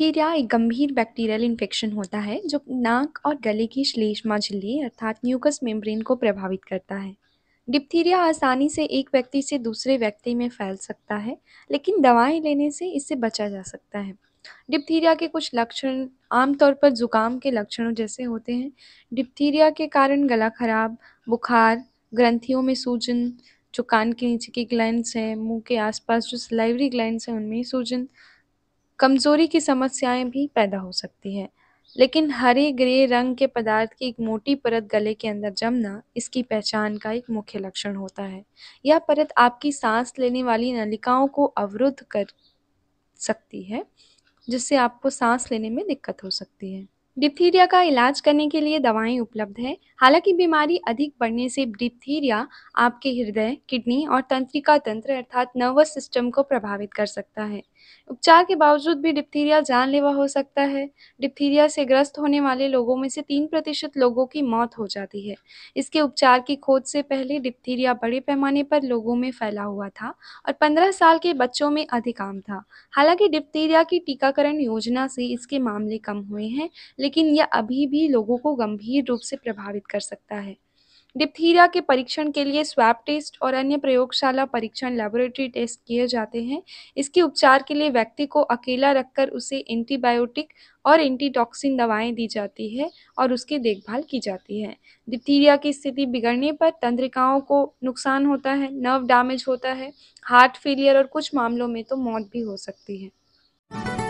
diphtheria एक गंभीर bacterial infection होता है जो नाक और गले की श्लेष्मा झिल्ली अर्थात म्यूकस मेम्ब्रेन को प्रभावित करता है डिप्थीरिया आसानी से एक व्यक्ति से दूसरे व्यक्ति में फैल सकता है लेकिन दवाएं लेने से इससे बचा जा सकता है डिप्थीरिया के कुछ लक्षण आमतौर पर जुकाम के लक्षणों जैसे होते हैं डिप्थीरिया के कारण गला खराब बुखार ग्रंथियों में सूजन जो कान के नीचे की ग्लैंड्स हैं मुंह के आसपास जो सिलाइवरी ग्लैंड्स हैं उनमें सूजन कमज़ोरी की समस्याएं भी पैदा हो सकती हैं लेकिन हरे ग्रे रंग के पदार्थ की एक मोटी परत गले के अंदर जमना इसकी पहचान का एक मुख्य लक्षण होता है यह परत आपकी सांस लेने वाली नलिकाओं को अवरुद्ध कर सकती है जिससे आपको सांस लेने में दिक्कत हो सकती है डिप्थीरिया का इलाज करने के लिए दवाएं उपलब्ध है हालांकि बीमारी अधिक बढ़ने से डिप्थीरिया आपके हृदय किडनी और तंत्रिका तंत्र अर्थात नर्वस सिस्टम को प्रभावित कर सकता है उपचार के बावजूद भी डिप्थीरिया जानलेवा हो सकता है डिप्थीरिया से ग्रस्त होने वाले लोगों में से तीन प्रतिशत लोगों की मौत हो जाती है इसके उपचार की खोज से पहले डिप्थीरिया बड़े पैमाने पर लोगों में फैला हुआ था और पंद्रह साल के बच्चों में अधिक आम था हालांकि डिप्थीरिया की टीकाकरण योजना से इसके मामले कम हुए हैं लेकिन यह अभी भी लोगों को गंभीर रूप से प्रभावित कर सकता है डिप्थीरिया के परीक्षण के लिए स्वैप टेस्ट और अन्य प्रयोगशाला परीक्षण लेबोरेटरी टेस्ट किए जाते हैं इसके उपचार के लिए व्यक्ति को अकेला रखकर उसे एंटीबायोटिक और एंटीटॉक्सिन दवाएं दी जाती है और उसकी देखभाल की जाती है डिप्थीरिया की स्थिति बिगड़ने पर तंत्रिकाओं को नुकसान होता है नर्व डैमेज होता है हार्ट फेलियर और कुछ मामलों में तो मौत भी हो सकती है